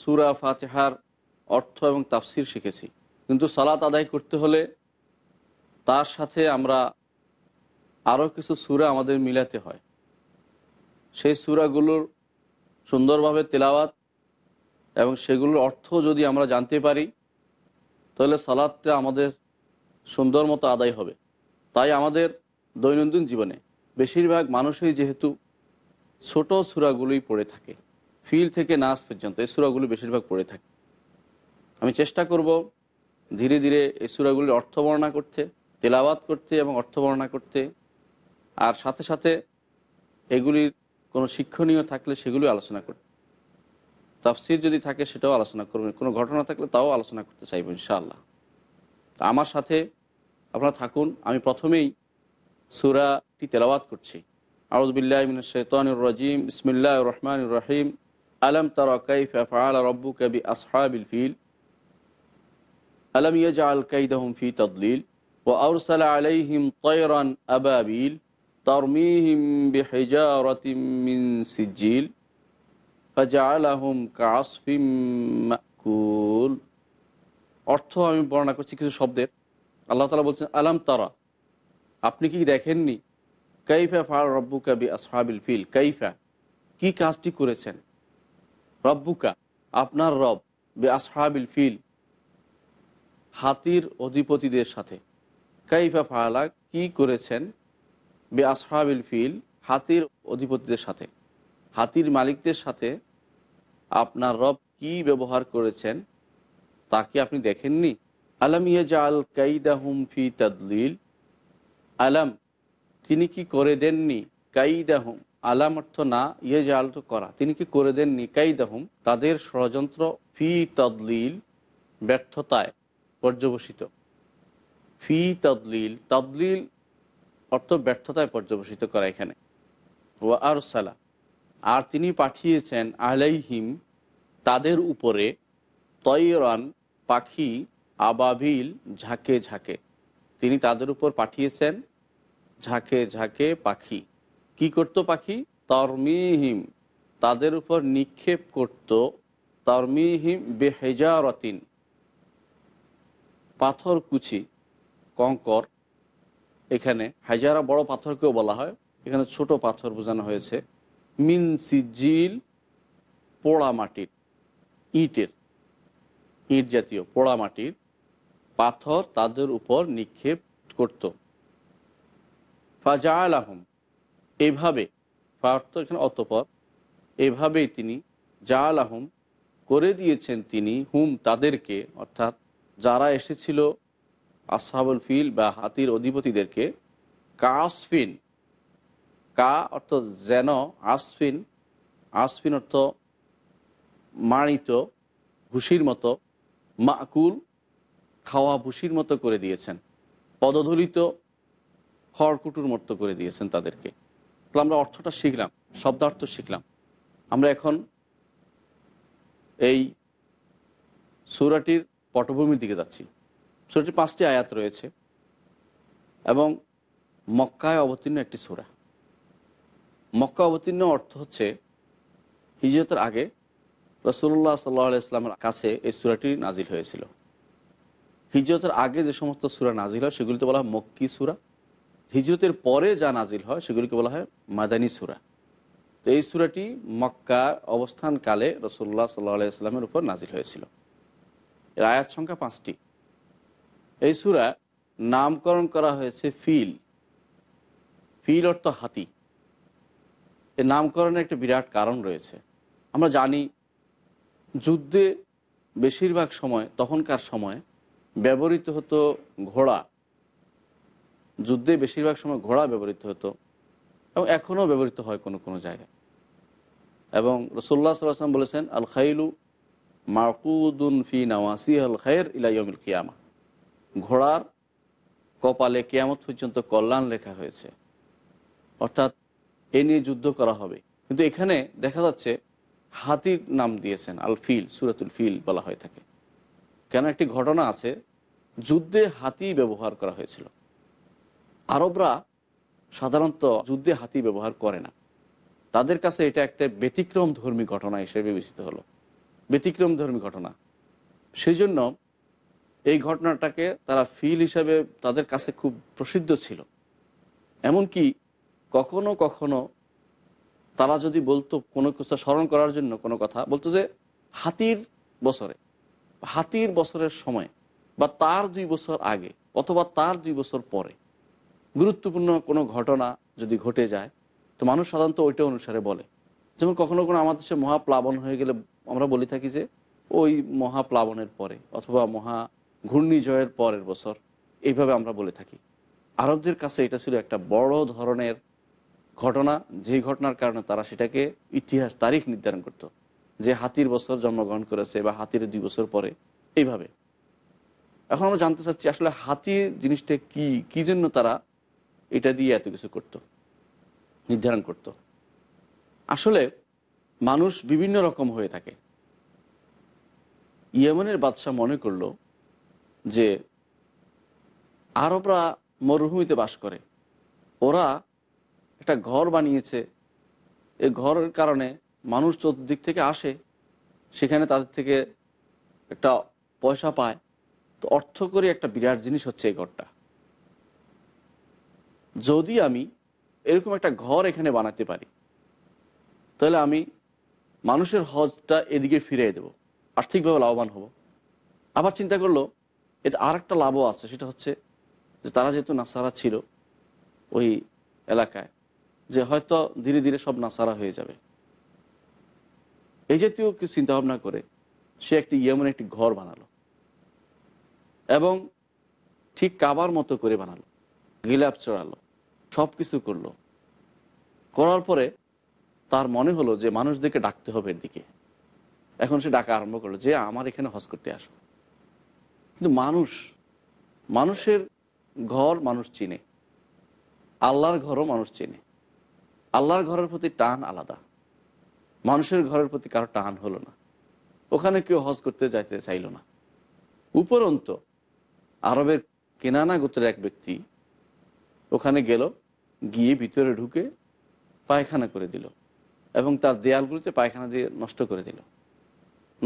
সুরা ফাতেহার অর্থ এবং তাফসির শিখেছি কিন্তু সালাত আদায় করতে হলে তার সাথে আমরা আরও কিছু সুরা আমাদের মিলাতে হয় সেই সুরাগুলোর সুন্দরভাবে তেলাওয়াত এবং সেগুলোর অর্থ যদি আমরা জানতে পারি তাহলে সালাদটা আমাদের সুন্দর মতো আদায় হবে তাই আমাদের দৈনন্দিন জীবনে বেশিরভাগ মানুষই যেহেতু ছোট সুরাগুলোই পড়ে থাকে ফিল থেকে নাস পর্যন্ত এই সুরাগুলি বেশিরভাগ পড়ে থাকে আমি চেষ্টা করব ধীরে ধীরে এই সুরাগুলির অর্থ বর্ণনা করতে তেলাবাত করতে এবং অর্থ বর্ণনা করতে আর সাথে সাথে এগুলির কোনো শিক্ষণীয় থাকলে সেগুলি আলোচনা করতে তাফসির যদি থাকে সেটাও আলোচনা করবেন কোনো ঘটনা থাকলে তাও আলোচনা করতে চাইব ইনশাআল্লাহ আমার সাথে আপনারা থাকুন আমি প্রথমেই সুরাটি তেলাওয়াত করছি আউজবিল্লাহ মিন শৈতানুর রাজিম ইসমিল্লা রহমানুর রাহিম আলম তারা কাইফা ফাল রব্বু কবি আসহাবিল ফিল আলম ইয়াজা আল কাইদাহম ফি তদলিল ও আউরসাল আলাইহিম তৈরান আবাবিল তরমিহিম বেহেজারতিম মিন সিজিল ফজালাহম কাসফিম মাকুল অর্থ আমি বর্ণনা করছি কিছু শব্দের আল্লাহ তালা বলছেন আলাম তারা আপনি কি দেখেননি কাইফা ফাল রব্বু কবি আসহাবিল ফিল কৈফা কী কাজটি করেছেন রব্বুকা আপনার রব বে আসহাবিল ফিল হাতির অধিপতিদের সাথে কাইফা ফালা কি করেছেন বে আসহাবিল ফিল হাতির অধিপতিদের সাথে হাতির মালিকদের সাথে আপনার রব কি ব্যবহার করেছেন তাকে আপনি দেখেননি আলাম ইয়াজা আল কাইদাহুম ফি তাদলিল আলম তিনি কি করে দেননি কাইদাহুম আলাম অর্থ না ইয়ে যে তো করা তিনি কি করে দেন নিকাই দাহুম তাদের ষড়যন্ত্র ফি তদলিল ব্যর্থতায় পর্যবসিত ফি তদলিল তদলিল অর্থ ব্যর্থতায় পর্যবসিত করা এখানে ও আর সালা আর তিনি পাঠিয়েছেন আলাইহিম তাদের উপরে তৈরান পাখি আবাবিল ঝাঁকে ঝাঁকে তিনি তাদের উপর পাঠিয়েছেন ঝাঁকে ঝাঁকে পাখি কি করত পাখি তরমিহিম তাদের উপর নিক্ষেপ করত তরমিহিম বেহেজারতিন পাথর কুচি কঙ্কর এখানে হাজারা বড় পাথরকেও বলা হয় এখানে ছোট পাথর বোঝানো হয়েছে মিনসি জিল পোড়া মাটির ইটের ইট জাতীয় পোড়া মাটির পাথর তাদের উপর নিক্ষেপ করত ফাজা আলহম এভাবে পার্থ এখানে অতপর এভাবেই তিনি যা আলাহম করে দিয়েছেন তিনি হুম তাদেরকে অর্থাৎ যারা এসেছিল আসহাবুল ফিল বা হাতির অধিপতিদেরকে কাসফিন কা অর্থ যেন আসফিন আসফিন অর্থ মারিত ভুসির মতো মাকুল খাওয়া ভুসির মতো করে দিয়েছেন পদধলিত খড়কুটুর মতো করে দিয়েছেন তাদেরকে তাহলে আমরা অর্থটা শিখলাম শব্দার্থ শিখলাম আমরা এখন এই সুরাটির পটভূমির দিকে যাচ্ছি সুরাটির পাঁচটি আয়াত রয়েছে এবং মক্কায় অবতীর্ণ একটি সুরা মক্কা অবতীর্ণ অর্থ হচ্ছে হিজরতের আগে রসুল্লাহ সাল্লাহ ইসলামের কাছে এই সুরাটি নাজিল হয়েছিল হিজরতের আগে যে সমস্ত সুরা নাজিল হয় সেগুলিতে বলা হয় মক্কি সুরা হিজরতের পরে যা নাজিল হয় সেগুলিকে বলা হয় মাদানী সুরা তো এই সুরাটি মক্কা অবস্থানকালে রসুল্লাহ সাল্লা ইসলামের উপর নাজিল হয়েছিল এর আয়াত সংখ্যা পাঁচটি এই সুরা নামকরণ করা হয়েছে ফিল ফিল অর্থ হাতি এর নামকরণের একটা বিরাট কারণ রয়েছে আমরা জানি যুদ্ধে বেশিরভাগ সময় তখনকার সময় ব্যবহৃত হতো ঘোড়া যুদ্ধে বেশিরভাগ সময় ঘোড়া ব্যবহৃত হতো এবং এখনও ব্যবহৃত হয় কোনো কোনো জায়গায় এবং রসোল্লা সাল্লাম বলেছেন আল খাইলু মাকুদুন ফি নাওয়াসি আল খায়ের ইলাইয়মিল কিয়ামা ঘোড়ার কপালে কেয়ামত পর্যন্ত কল্যাণ লেখা হয়েছে অর্থাৎ এ নিয়ে যুদ্ধ করা হবে কিন্তু এখানে দেখা যাচ্ছে হাতির নাম দিয়েছেন আল ফিল সুরাতুল ফিল বলা হয়ে থাকে কেন একটি ঘটনা আছে যুদ্ধে হাতি ব্যবহার করা হয়েছিল আরবরা সাধারণত যুদ্ধে হাতি ব্যবহার করে না তাদের কাছে এটা একটা ব্যতিক্রম ধর্মী ঘটনা হিসেবে বিবেচিত হলো ব্যতিক্রম ধর্মী ঘটনা সেই জন্য এই ঘটনাটাকে তারা ফিল হিসাবে তাদের কাছে খুব প্রসিদ্ধ ছিল এমনকি কখনো কখনো তারা যদি বলতো কোনো কিছু স্মরণ করার জন্য কোনো কথা বলতো যে হাতির বছরে হাতির বছরের সময় বা তার দুই বছর আগে অথবা তার দুই বছর পরে গুরুত্বপূর্ণ কোনো ঘটনা যদি ঘটে যায় তো মানুষ সাধারণত ওইটা অনুসারে বলে যেমন কখনো কোনো আমাদের দেশে মহাপ্লাবন হয়ে গেলে আমরা বলি থাকি যে ওই মহাপ্লাবনের পরে অথবা মহা ঘূর্ণিজয়ের পরের বছর এইভাবে আমরা বলে থাকি আরবদের কাছে এটা ছিল একটা বড় ধরনের ঘটনা যে ঘটনার কারণে তারা সেটাকে ইতিহাস তারিখ নির্ধারণ করত যে হাতির বছর জন্মগ্রহণ করেছে বা হাতির দুই বছর পরে এইভাবে এখন আমরা জানতে চাচ্ছি আসলে হাতির জিনিসটা কি কী জন্য তারা এটা দিয়ে এত কিছু করত নির্ধারণ করত আসলে মানুষ বিভিন্ন রকম হয়ে থাকে ইয়েমনের বাদশাহ মনে করল যে আরবরা মরুভূমিতে বাস করে ওরা একটা ঘর বানিয়েছে এ ঘরের কারণে মানুষ চতুর্দিক থেকে আসে সেখানে তাদের থেকে একটা পয়সা পায় তো অর্থ করে একটা বিরাট জিনিস হচ্ছে এই ঘরটা যদি আমি এরকম একটা ঘর এখানে বানাতে পারি তাহলে আমি মানুষের হজটা এদিকে ফিরিয়ে দেব আর্থিকভাবে লাভবান হব আবার চিন্তা করলো এতে আর একটা লাভও আছে সেটা হচ্ছে যে তারা যেহেতু নাসারা ছিল ওই এলাকায় যে হয়তো ধীরে ধীরে সব নাসারা হয়ে যাবে এই জাতীয় কিছু চিন্তাভাবনা করে সে একটি ইয়েমন একটি ঘর বানালো এবং ঠিক কাবার মতো করে বানালো গিলাপ চড়ালো সব কিছু করলো করার পরে তার মনে হলো যে মানুষদেরকে ডাকতে হবে এর দিকে এখন সে ডাকা আরম্ভ করলো যে আমার এখানে হজ করতে আসো কিন্তু মানুষ মানুষের ঘর মানুষ চিনে আল্লাহর ঘরও মানুষ চিনে আল্লাহর ঘরের প্রতি টান আলাদা মানুষের ঘরের প্রতি কারো টান হলো না ওখানে কেউ হজ করতে যাইতে চাইল না উপরন্ত আরবের কেনানা গোত্রের এক ব্যক্তি ওখানে গেল গিয়ে ভিতরে ঢুকে পায়খানা করে দিল এবং তার দেয়ালগুলিতে পায়খানা দিয়ে নষ্ট করে দিল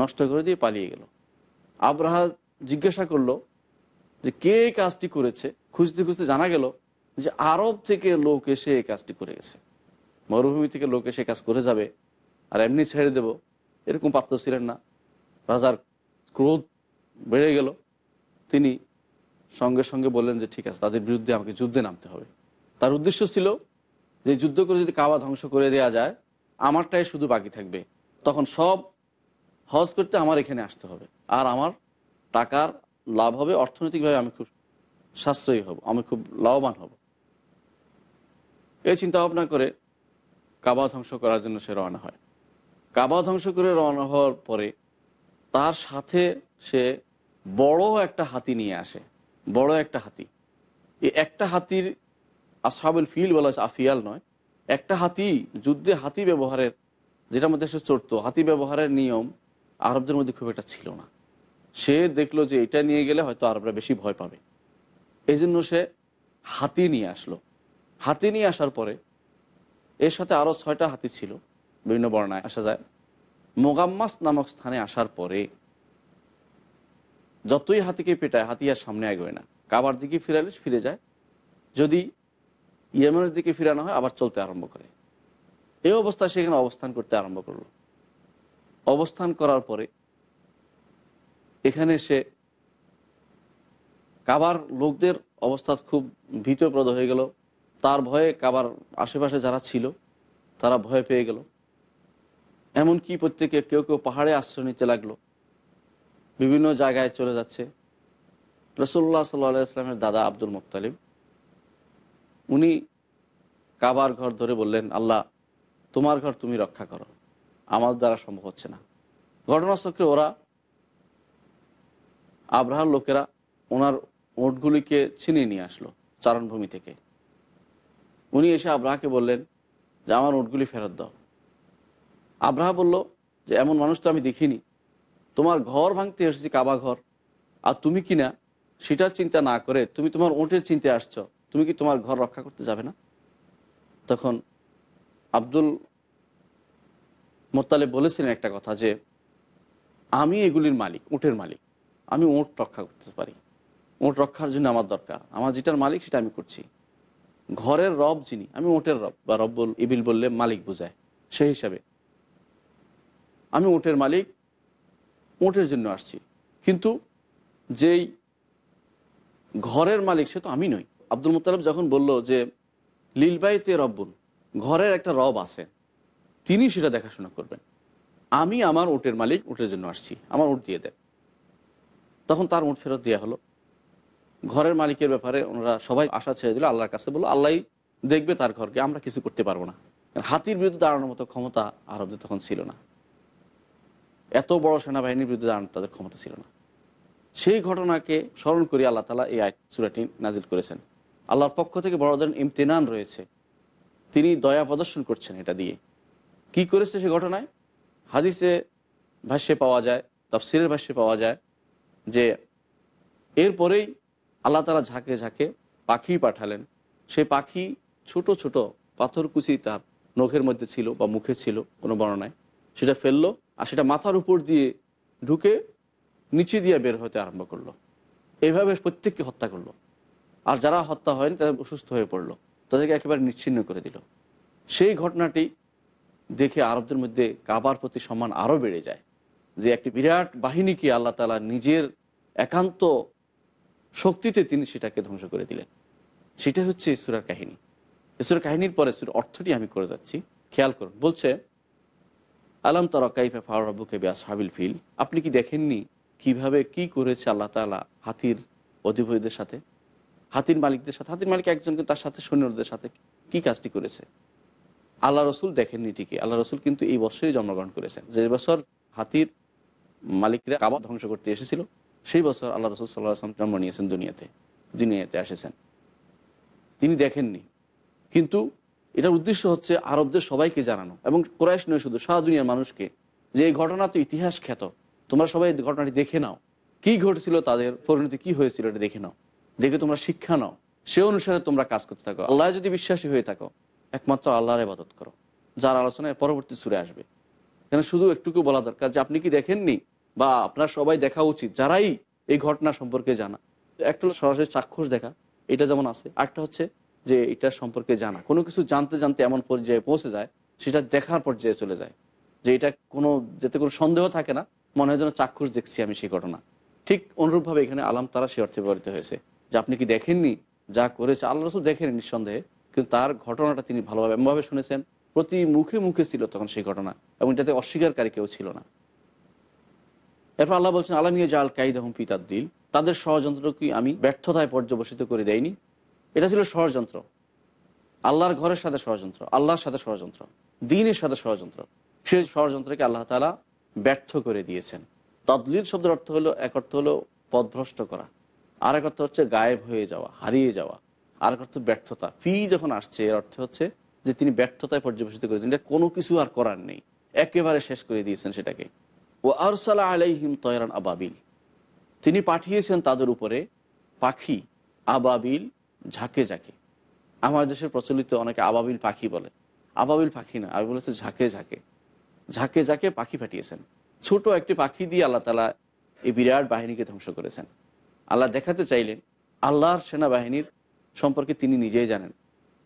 নষ্ট করে দিয়ে পালিয়ে গেল আব্রাহা জিজ্ঞাসা করলো যে কে কাজটি করেছে খুঁজতে খুঁজতে জানা গেল যে আরব থেকে লোক এসে এই কাজটি করে গেছে মরুভূমি থেকে লোক এসে কাজ করে যাবে আর এমনি ছেড়ে দেব এরকম পাত্র ছিলেন না রাজার ক্রোধ বেড়ে গেল তিনি সঙ্গে সঙ্গে বললেন যে ঠিক আছে তাদের বিরুদ্ধে আমাকে যুদ্ধে নামতে হবে তার উদ্দেশ্য ছিল যে যুদ্ধ করে যদি কাবা ধ্বংস করে দেওয়া যায় আমারটাই শুধু বাকি থাকবে তখন সব হজ করতে আমার এখানে আসতে হবে আর আমার টাকার লাভ হবে অর্থনৈতিকভাবে আমি খুব সাশ্রয়ী হব আমি খুব লাভবান হব এই চিন্তা ভাবনা করে কাবা ধ্বংস করার জন্য সে রওনা হয় কাবা ধ্বংস করে রওনা হওয়ার পরে তার সাথে সে বড় একটা হাতি নিয়ে আসে বড় একটা হাতি এই একটা হাতির আসহাবুল ফিল বলা হয়েছে আফিয়াল নয় একটা হাতি যুদ্ধে হাতি ব্যবহারের যেটা আমাদের সে চড়ত হাতি ব্যবহারের নিয়ম আরবদের মধ্যে খুব একটা ছিল না সে দেখলো যে এটা নিয়ে গেলে হয়তো আরবরা বেশি ভয় পাবে এই জন্য সে হাতি নিয়ে আসলো হাতি নিয়ে আসার পরে এর সাথে আরও ছয়টা হাতি ছিল বিভিন্ন বর্ণায় আসা যায় মোগাম্মাস নামক স্থানে আসার পরে যতই হাতিকে পেটায় হাতি আর সামনে এগোয় না কাবার দিকে ফিরালে ফিরে যায় যদি ইয়েমেনের দিকে ফিরানো হয় আবার চলতে আরম্ভ করে এই অবস্থা সেখানে অবস্থান করতে আরম্ভ করলো অবস্থান করার পরে এখানে সে কাবার লোকদের অবস্থা খুব ভীতপ্রদ হয়ে গেল তার ভয়ে কাবার আশেপাশে যারা ছিল তারা ভয় পেয়ে গেল এমনকি প্রত্যেকে কেউ কেউ পাহাড়ে আশ্রয় নিতে লাগলো বিভিন্ন জায়গায় চলে যাচ্ছে রসুল্লাহ সাল্লাহামের দাদা আব্দুল মুক্তালিম উনি কাবার ঘর ধরে বললেন আল্লাহ তোমার ঘর তুমি রক্ষা করো আমার দ্বারা সম্ভব হচ্ছে না ঘটনাচক্রে ওরা আব্রাহার লোকেরা ওনার ওটগুলিকে ছিনিয়ে নিয়ে আসলো চারণভূমি থেকে উনি এসে আব্রাহাকে বললেন যে আমার ওটগুলি ফেরত দাও আব্রাহা বলল যে এমন মানুষ তো আমি দেখিনি তোমার ঘর ভাঙতে এসেছি কাবা ঘর আর তুমি কি না সেটার চিন্তা না করে তুমি তোমার ওটের চিনতে আসছ তুমি কি তোমার ঘর রক্ষা করতে যাবে না তখন আব্দুল মোত্তালে বলেছিলেন একটা কথা যে আমি এগুলির মালিক উটের মালিক আমি ওট রক্ষা করতে পারি ওট রক্ষার জন্য আমার দরকার আমার যেটার মালিক সেটা আমি করছি ঘরের রব যিনি আমি ওটের রব বা রব বল ইবিল বললে মালিক বোঝায় সেই হিসাবে আমি ওটের মালিক ওটের জন্য আসছি কিন্তু যেই ঘরের মালিক সে তো আমি নই আব্দুল মোতালেব যখন বলল যে লিলবাইতে রব্বুল ঘরের একটা রব আছে তিনি সেটা দেখাশোনা করবেন আমি আমার ওটের মালিক ওটের জন্য আসছি আমার ওট দিয়ে দেন তখন তার ওট ফেরত দেওয়া হলো ঘরের মালিকের ব্যাপারে ওনারা সবাই আশা ছেড়ে দিল আল্লাহর কাছে বললো আল্লাহ দেখবে তার ঘরকে আমরা কিছু করতে পারবো না হাতির বিরুদ্ধে দাঁড়ানোর মতো ক্ষমতা আরবদের তখন ছিল না এত বড় সেনাবাহিনীর বিরুদ্ধে দাঁড়ানোর তাদের ক্ষমতা ছিল না সেই ঘটনাকে স্মরণ করে আল্লাহ তালা এই আয় সুরাটি নাজিল করেছেন আল্লাহর পক্ষ থেকে বড় ধরনের ইমতিনান রয়েছে তিনি দয়া প্রদর্শন করছেন এটা দিয়ে কি করেছে সে ঘটনায় হাদিসে ভাষ্যে পাওয়া যায় তফসিরের ভাষ্যে পাওয়া যায় যে এরপরেই আল্লাহ তালা ঝাঁকে ঝাঁকে পাখি পাঠালেন সেই পাখি ছোট ছোট পাথরকুচি তার নখের মধ্যে ছিল বা মুখে ছিল কোনো বর্ণনায় সেটা ফেললো আর সেটা মাথার উপর দিয়ে ঢুকে নিচে দিয়ে বের হতে আরম্ভ করলো এইভাবে প্রত্যেককে হত্যা করলো আর যারা হত্যা হয়নি তাদের অসুস্থ হয়ে পড়লো তাদেরকে একেবারে নিচ্ছিন্ন করে দিল সেই ঘটনাটি দেখে আরবদের মধ্যে কাবার প্রতি সম্মান আরও বেড়ে যায় যে একটি বিরাট বাহিনীকে আল্লাহ তালা নিজের একান্ত শক্তিতে তিনি সেটাকে ধ্বংস করে দিলেন সেটা হচ্ছে ঈশ্বরের কাহিনী ঈশ্বরের কাহিনীর পরে সুর অর্থটি আমি করে যাচ্ছি খেয়াল করুন বলছে আলাম তারা কাইফে ফাওয়ারাবুকে বিয়াস হাবিল ফিল আপনি কি দেখেননি কিভাবে কি করেছে আল্লাহ তালা হাতির অধিপতিদের সাথে হাতির মালিকদের সাথে হাতির মালিক একজনকে তার সাথে সৈন্যদের সাথে কি কাজটি করেছে আল্লাহ রসুল দেখেননি ঠিকই আল্লাহ রসুল কিন্তু এই বছরই জন্মগ্রহণ করেছেন যে বছর হাতির মালিকরা আবার ধ্বংস করতে এসেছিল সেই বছর আল্লাহ রসুল সাল্লাহ আসলাম জন্ম নিয়েছেন দুনিয়াতে দুনিয়াতে এসেছেন তিনি দেখেননি কিন্তু এটার উদ্দেশ্য হচ্ছে আরবদের সবাইকে জানানো এবং ক্রয়েশ নয় শুধু সারা দুনিয়ার মানুষকে যে এই ঘটনা তো ইতিহাস খ্যাত তোমরা সবাই ঘটনাটি দেখে নাও কি ঘটেছিল তাদের পরিণতি কি হয়েছিল এটা দেখে নাও দেখে তোমরা শিক্ষা নাও সে অনুসারে তোমরা কাজ করতে থাকো আল্লাহ যদি বিশ্বাসী হয়ে থাকো একমাত্র আল্লাহর ইবাদত করো যার আলোচনায় পরবর্তী সুরে আসবে কেন শুধু একটুকু বলা দরকার যে আপনি কি দেখেননি বা আপনার সবাই দেখা উচিত যারাই এই ঘটনা সম্পর্কে জানা একটা হলো সরাসরি চাক্ষুষ দেখা এটা যেমন আছে আরেকটা হচ্ছে যে এটা সম্পর্কে জানা কোনো কিছু জানতে জানতে এমন পর্যায়ে পৌঁছে যায় সেটা দেখার পর্যায়ে চলে যায় যে এটা কোনো যাতে কোনো সন্দেহ থাকে না মনে হয় যেন চাক্ষুষ দেখছি আমি সেই ঘটনা ঠিক অনুরূপভাবে এখানে আলাম তারা সে অর্থে ব্যবহৃত হয়েছে যে আপনি কি দেখেননি যা করেছে আল্লাহ রসুল দেখেন নিঃসন্দেহে কিন্তু তার ঘটনাটা তিনি ভালোভাবে এমনভাবে শুনেছেন প্রতি মুখে মুখে ছিল তখন সেই ঘটনা এবং এটাতে অস্বীকারী কেউ ছিল না এরপর আল্লাহ বলছেন আলামিয়া জাল কাইদ আহম পিতার দিল তাদের ষড়যন্ত্র কি আমি ব্যর্থতায় পর্যবসিত করে দেয়নি এটা ছিল ষড়যন্ত্র আল্লাহর ঘরের সাথে ষড়যন্ত্র আল্লাহর সাথে ষড়যন্ত্র দিনের সাথে ষড়যন্ত্র সেই ষড়যন্ত্রকে আল্লাহ তালা ব্যর্থ করে দিয়েছেন তদলিল শব্দের অর্থ হলো এক অর্থ হলো পদভ্রষ্ট করা আর এক অর্থ হচ্ছে গায়েব হয়ে যাওয়া হারিয়ে যাওয়া আর এক অর্থ ব্যর্থতা ফি যখন আসছে এর অর্থ হচ্ছে যে তিনি ব্যর্থতায় পর্যবেসিত করেছেন এটা কোনো কিছু আর করার নেই একেবারে শেষ করে দিয়েছেন সেটাকে ও আরসালা আলাইহিম তয়রান আবাবিল তিনি পাঠিয়েছেন তাদের উপরে পাখি আবাবিল ঝাঁকে ঝাঁকে আমার দেশে প্রচলিত অনেকে আবাবিল পাখি বলে আবাবিল পাখি না আমি বলেছে ঝাঁকে ঝাঁকে ঝাঁকে ঝাঁকে পাখি ফাটিয়েছেন ছোট একটি পাখি দিয়ে আল্লাহ তালা এই বিরাট বাহিনীকে ধ্বংস করেছেন আল্লাহ দেখাতে চাইলেন আল্লাহর সেনাবাহিনীর সম্পর্কে তিনি নিজেই জানেন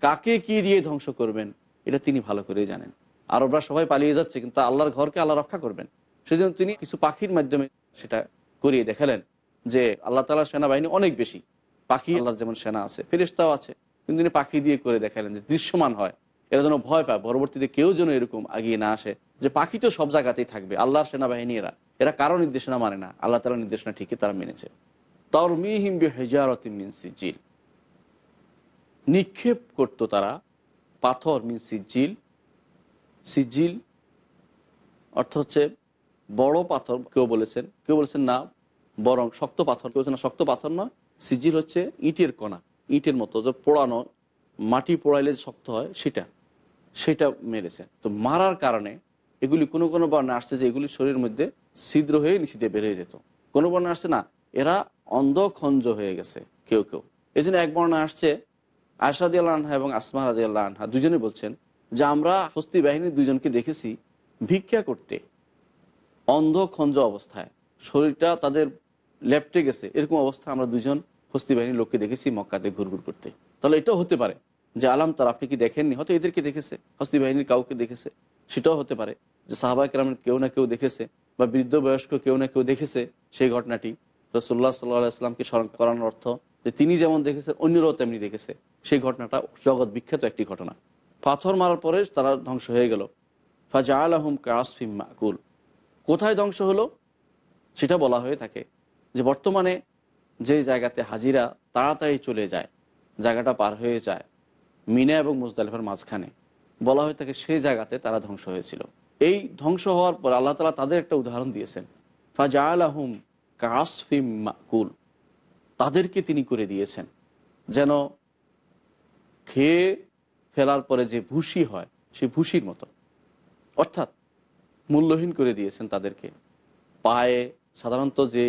কাকে কি দিয়ে ধ্বংস করবেন এটা তিনি ভালো করেই জানেন আরবরা সবাই পালিয়ে যাচ্ছে কিন্তু আল্লাহর ঘরকে আল্লাহ রক্ষা করবেন সেজন্য তিনি কিছু পাখির মাধ্যমে সেটা করিয়ে দেখালেন যে আল্লাহ তালার সেনাবাহিনী অনেক বেশি পাখি আল্লাহর যেমন সেনা আছে ফেরিস্তাও আছে কিন্তু তিনি পাখি দিয়ে করে দেখালেন যে দৃশ্যমান হয় এরা যেন ভয় পায় পরবর্তীতে কেউ যেন এরকম আগিয়ে না আসে যে পাখি তো সব জায়গাতেই থাকবে আল্লাহর সেনাবাহিনী এরা এরা কারো নির্দেশনা মানে না আল্লাহ তালার নির্দেশনা ঠিকই তারা মেনেছে তর মিহিম হেজারতি মিনসি জিল নিক্ষেপ করত তারা পাথর মিন সিজিল সিজিল অর্থ হচ্ছে বড় পাথর কেউ বলেছেন কেউ বলেছেন না বরং শক্ত পাথর কেউ বলছেন না শক্ত পাথর নয় সিজিল হচ্ছে ইটের কণা ইটের মতো যে পোড়ানো মাটি পোড়াইলে শক্ত হয় সেটা সেটা মেরেছে তো মারার কারণে এগুলি কোনো কোনো বর্ণা আসছে যে এগুলি শরীরের মধ্যে ছিদ্র হয়ে নিচিতে বেরিয়ে যেত কোনো বর্ণা আসছে না এরা অন্ধখঞ্জ হয়ে গেছে কেউ কেউ এই জন্য এক বর্ণা আসছে আশাদি আল্লাহা এবং আসমা রাজি আল্লাহা দুজনে বলছেন যে আমরা হস্তি বাহিনীর দুজনকে দেখেছি ভিক্ষা করতে অন্ধখঞ্জ অবস্থায় শরীরটা তাদের লেপটে গেছে এরকম অবস্থা আমরা দুজন হস্তি বাহিনীর লোককে দেখেছি মক্কাতে ঘুরঘুর করতে তাহলে এটাও হতে পারে যে আলাম তার আপনি কি দেখেননি হয়তো এদেরকে দেখেছে হস্তি বাহিনীর কাউকে দেখেছে সেটাও হতে পারে যে সাহাবাহ কেরাম কেউ না কেউ দেখেছে বা বৃদ্ধ বয়স্ক কেউ না কেউ দেখেছে সেই ঘটনাটি রসোল্লা সাল্লাহ আসলামকে স্মরণ করানোর অর্থ যে তিনি যেমন দেখেছেন অন্যরাও তেমনি দেখেছে সেই ঘটনাটা জগৎ বিখ্যাত একটি ঘটনা পাথর মারার পরে তারা ধ্বংস হয়ে গেল ফাজা আল আহম কাসফিম মাকুল কোথায় ধ্বংস হলো সেটা বলা হয়ে থাকে যে বর্তমানে যে জায়গাতে হাজিরা তাড়াতাড়ি চলে যায় জায়গাটা পার হয়ে যায় মিনা এবং মুজদালিফার মাঝখানে বলা হয়ে থাকে সেই জায়গাতে তারা ধ্বংস হয়েছিল এই ধ্বংস হওয়ার পর আল্লাহ তালা তাদের একটা উদাহরণ দিয়েছেন ফাজা আলাহুম কাসফিম মাকুল তাদেরকে তিনি করে দিয়েছেন যেন খেয়ে ফেলার পরে যে ভুসি হয় সে ভুসির মতো অর্থাৎ মূল্যহীন করে দিয়েছেন তাদেরকে পায়ে সাধারণত যে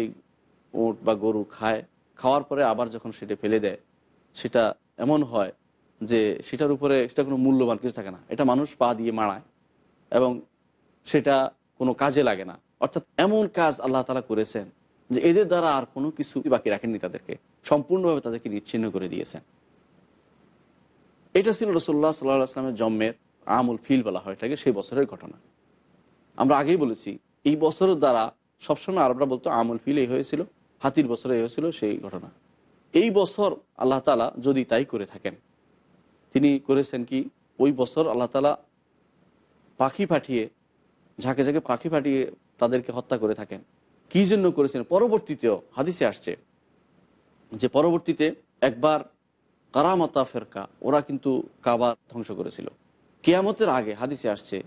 উঁট বা গরু খায় খাওয়ার পরে আবার যখন সেটা ফেলে দেয় সেটা এমন হয় যে সেটার উপরে সেটা কোনো মূল্যবান কিছু থাকে না এটা মানুষ পা দিয়ে মারায় এবং সেটা কোনো কাজে লাগে না অর্থাৎ এমন কাজ আল্লাহ তালা করেছেন যে এদের দ্বারা আর কোনো কিছু বাকি রাখেননি তাদেরকে সম্পূর্ণভাবে তাদেরকে নিচ্ছিন্ন করে দিয়েছেন এটা ছিল রসোল্লা সাল্লাহ আসলামের জন্মের আমুল ফিল বলা হয় এটাকে সেই বছরের ঘটনা আমরা আগেই বলেছি এই বছরের দ্বারা সবসময় আরবরা বলতো আমুল ফিল এই হয়েছিল হাতির বছরে হয়েছিল সেই ঘটনা এই বছর আল্লাহ তালা যদি তাই করে থাকেন তিনি করেছেন কি ওই বছর আল্লাহ তালা পাখি পাঠিয়ে ঝাঁকে ঝাঁকে পাখি পাঠিয়ে তাদেরকে হত্যা করে থাকেন কি জন্য করেছেন পরবর্তীতেও হাদিসে আসছে যে পরবর্তীতে একবার কারামতা ফেরকা ওরা কিন্তু কাবার ধ্বংস করেছিল কেয়ামতের আগে হাদিসে আসছে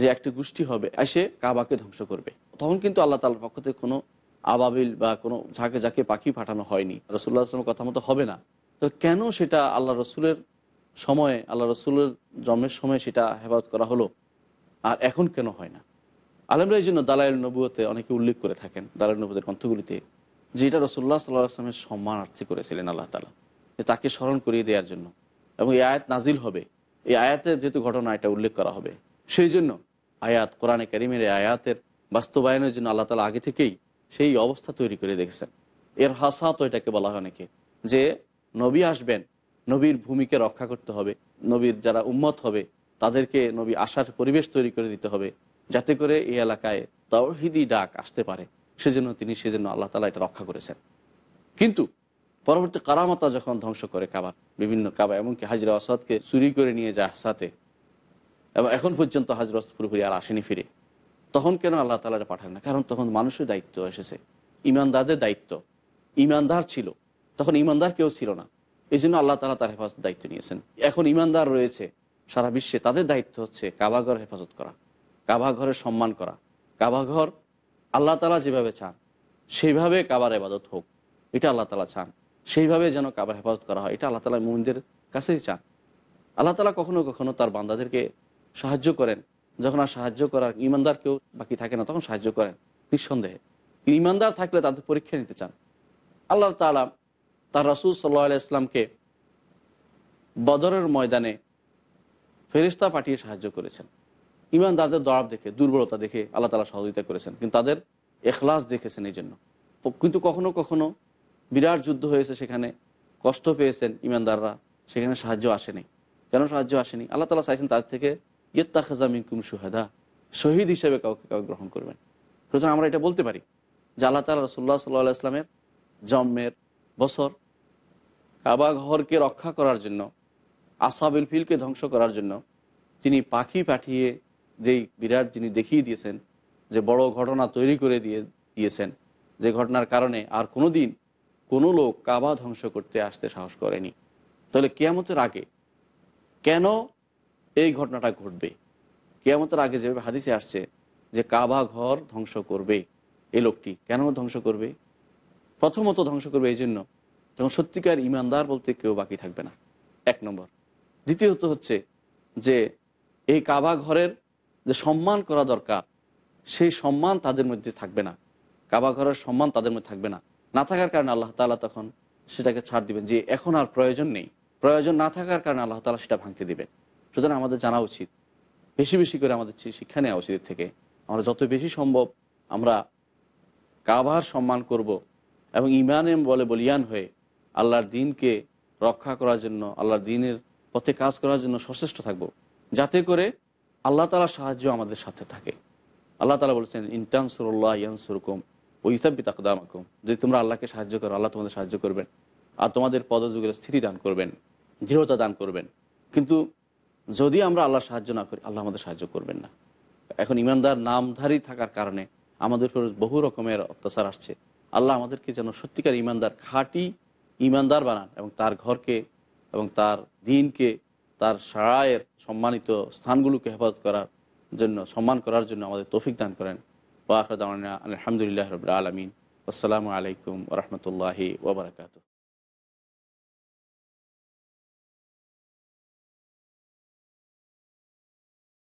যে একটি গোষ্ঠী হবে এসে কাবাকে ধ্বংস করবে তখন কিন্তু আল্লাহ তালার পক্ষ থেকে কোনো আবাবিল বা কোনো ঝাঁকে ঝাঁকে পাখি পাঠানো হয়নি রসুল্লাহ আসলামের কথা মতো হবে না তো কেন সেটা আল্লাহ রসুলের সময়ে আল্লাহ রসুলের জন্মের সময় সেটা হেফাজত করা হলো আর এখন কেন হয় না আলমরা এই জন্য দালাইল নবুয়তে অনেকে উল্লেখ করে থাকেন দালাইল নবুদের গ্রন্থগুলিতে যে এটা রসুল্লাহ সাল্লাহ আসলামের সম্মানার্থী করেছিলেন আল্লাহ তালা যে তাকে স্মরণ করিয়ে দেওয়ার জন্য এবং এই আয়াত নাজিল হবে এই আয়াতের যেহেতু ঘটনা এটা উল্লেখ করা হবে সেই জন্য আয়াত কোরআনে কারিমের এই আয়াতের বাস্তবায়নের জন্য আল্লাহ তালা আগে থেকেই সেই অবস্থা তৈরি করে দেখেছেন এর হাসাত এটাকে বলা হয় অনেকে যে নবী আসবেন নবীর ভূমিকে রক্ষা করতে হবে নবীর যারা উম্মত হবে তাদেরকে নবী আসার পরিবেশ তৈরি করে দিতে হবে যাতে করে এই এলাকায় তাওহিদি ডাক আসতে পারে সেজন্য তিনি সেজন্য আল্লাহ তালা এটা রক্ষা করেছেন কিন্তু পরবর্তী কারামাতা যখন ধ্বংস করে কাবার বিভিন্ন কাবা এমনকি হাজিরা আসাদকে চুরি করে নিয়ে যায় হাসাতে এবং এখন পর্যন্ত হাজির পুরোপুরি আর আসেনি ফিরে তখন কেন আল্লাহ তালারা পাঠান না কারণ তখন মানুষের দায়িত্ব এসেছে ইমানদারদের দায়িত্ব ইমানদার ছিল তখন ইমানদার কেউ ছিল না এই জন্য আল্লাহ তালা তার হেফাজত দায়িত্ব নিয়েছেন এখন ইমানদার রয়েছে সারা বিশ্বে তাদের দায়িত্ব হচ্ছে কাবাঘর হেফাজত করা কাবাঘরের সম্মান করা কাবাঘর আল্লাহ তালা যেভাবে চান সেইভাবে কাবার এবাদত হোক এটা আল্লাহ তালা চান সেইভাবে যেন কাবার হেফাজত করা হয় এটা আল্লাহ তালা মহিনদের কাছেই চান আল্লাহ তালা কখনো কখনো তার বান্দাদেরকে সাহায্য করেন যখন আর সাহায্য করার ইমানদার কেউ বাকি থাকে না তখন সাহায্য করেন নিঃসন্দেহে ইমানদার থাকলে তাদের পরীক্ষা নিতে চান আল্লাহ তালা তার রসুল সাল্লাহ ইসলামকে বদরের ময়দানে ফেরিস্তা পাঠিয়ে সাহায্য করেছেন ইমানদারদের দরাব দেখে দুর্বলতা দেখে আল্লাহ তালা সহযোগিতা করেছেন কিন্তু তাদের এখলাস দেখেছেন এই জন্য কিন্তু কখনো কখনো বিরাট যুদ্ধ হয়েছে সেখানে কষ্ট পেয়েছেন ইমানদাররা সেখানে সাহায্য আসেনি কেন সাহায্য আসেনি আল্লাহ তালা চাইছেন তাদের থেকে ইয়ত্তা খাজামিন কুম সুহাদা শহীদ হিসেবে কাউকে কাউকে গ্রহণ করবেন সুতরাং আমরা এটা বলতে পারি যে আল্লাহ তালা রসুল্লাহ সাল্লাহ আসলামের জন্মের বছর কাবা ঘরকে রক্ষা করার জন্য আসাবিল ফিলকে ধ্বংস করার জন্য তিনি পাখি পাঠিয়ে যেই বিরাট যিনি দেখিয়ে দিয়েছেন যে বড় ঘটনা তৈরি করে দিয়ে দিয়েছেন যে ঘটনার কারণে আর কোনো দিন কোনো লোক কাবা ধ্বংস করতে আসতে সাহস করেনি তাহলে কেয়ামতের আগে কেন এই ঘটনাটা ঘটবে কেয়ামতের আগে যেভাবে হাদিসে আসছে যে কাবা ঘর ধ্বংস করবে এই লোকটি কেন ধ্বংস করবে প্রথমত ধ্বংস করবে এই জন্য যখন সত্যিকার ইমানদার বলতে কেউ বাকি থাকবে না এক নম্বর দ্বিতীয়ত হচ্ছে যে এই কাবা ঘরের যে সম্মান করা দরকার সেই সম্মান তাদের মধ্যে থাকবে না কাবা ঘরের সম্মান তাদের মধ্যে থাকবে না না থাকার কারণে আল্লাহ তালা তখন সেটাকে ছাড় দিবেন যে এখন আর প্রয়োজন নেই প্রয়োজন না থাকার কারণে আল্লাহ তালা সেটা ভাঙতে দিবেন সুতরাং আমাদের জানা উচিত বেশি বেশি করে আমাদের শিক্ষা নেওয়া উচিত থেকে আমরা যত বেশি সম্ভব আমরা কাভার সম্মান করব এবং ইমানের বলে বলিয়ান হয়ে আল্লাহর দিনকে রক্ষা করার জন্য আল্লাহর দিনের পথে কাজ করার জন্য সচেষ্ট থাকব যাতে করে আল্লাহ তালার সাহায্য আমাদের সাথে থাকে আল্লাহ তালা বলেছেন ইনতানসুরল্লাহ ইয়ানসুরকুম ওইসাব্বিত আকদামাকুম যদি তোমরা আল্লাহকে সাহায্য করো আল্লাহ তোমাদের সাহায্য করবেন আর তোমাদের পদযুগের স্থিতি দান করবেন দৃঢ়তা দান করবেন কিন্তু যদি আমরা আল্লাহ সাহায্য না করি আল্লাহ আমাদের সাহায্য করবেন না এখন ইমানদার নামধারী থাকার কারণে আমাদের উপর বহু রকমের অত্যাচার আসছে আল্লাহ আমাদেরকে যেন সত্যিকার ইমানদার খাঁটি ইমানদার বানান এবং তার ঘরকে এবং তার দিনকে তার সারায়ের সম্মানিত স্থানগুলোকে হেফাজত করার জন্য সম্মান করার জন্য আমাদের তৌফিক দান করেন ওয়াহরদানা আলহামদুলিল্লাহ রবিআ আলমিন আসসালামু আলাইকুম রহমতুল্লাহি ওবরাকাতু